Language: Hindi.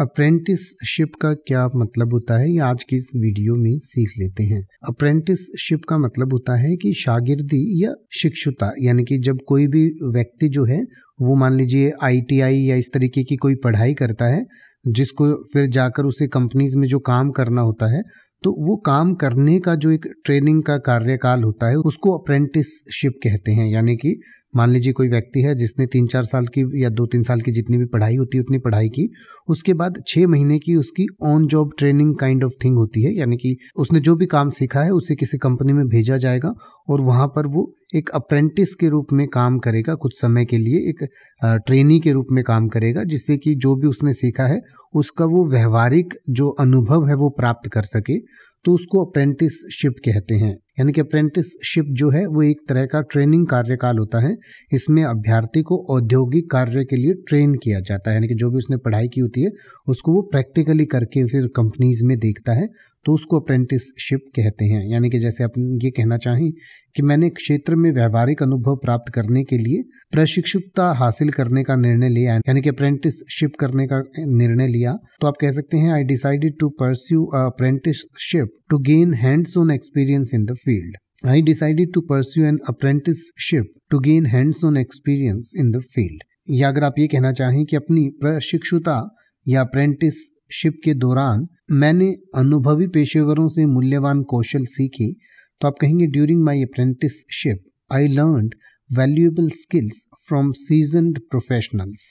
अप्रेंटिसशिप का क्या मतलब होता है ये आज की इस वीडियो में सीख लेते हैं अप्रेंटिसशिप का मतलब होता है कि शागिर्दी या शिक्षुता यानी कि जब कोई भी व्यक्ति जो है वो मान लीजिए आईटीआई या इस तरीके की कोई पढ़ाई करता है जिसको फिर जाकर उसे कंपनीज में जो काम करना होता है तो वो काम करने का जो एक ट्रेनिंग का कार्यकाल होता है उसको अप्रेंटिसशिप कहते हैं यानी कि मान लीजिए कोई व्यक्ति है जिसने तीन चार साल की या दो तीन साल की जितनी भी पढ़ाई होती है उतनी पढ़ाई की उसके बाद छः महीने की उसकी on job training kind of thing होती है यानी कि उसने जो भी काम सीखा है उसे किसी कंपनी में भेजा जाएगा और वहाँ पर वो एक अप्रेंटिस के रूप में काम करेगा कुछ समय के लिए एक ट्रेनी के रूप में काम करेगा जिससे कि जो भी उसने सीखा है उसका वो व्यवहारिक जो अनुभव है वो प्राप्त कर सके तो उसको अप्रेंटिसशिप कहते हैं यानी कि अप्रेंटिसशिप जो है वो एक तरह का ट्रेनिंग कार्यकाल होता है इसमें अभ्यर्थी को औद्योगिक कार्य के लिए ट्रेन किया जाता है यानी कि जो भी उसने पढ़ाई की होती है उसको वो प्रैक्टिकली करके फिर कंपनीज में देखता है तो उसको अप्रेंटिसशिप कहते हैं यानी कि जैसे अपन ये कहना चाहें कि मैंने क्षेत्र में व्यवहारिक अनुभव प्राप्त करने के लिए प्रशिक्षुता हासिल करने का निर्णय लिया यानी कि अप्रेंटिसशिप करने का निर्णय लिया तो आप कह सकते हैं I decided to pursue apprenticeship to gain hands on experience in the field. I decided to pursue an apprenticeship to gain hands-on experience in the field. या अगर आप ये कहना चाहें कि अपनी प्रशिक्षुता या अप्रेंटिसशिप के दौरान मैंने अनुभवी पेशेवरों से मूल्यवान कौशल सीखे तो आप कहेंगे during my apprenticeship I learn valuable skills from seasoned professionals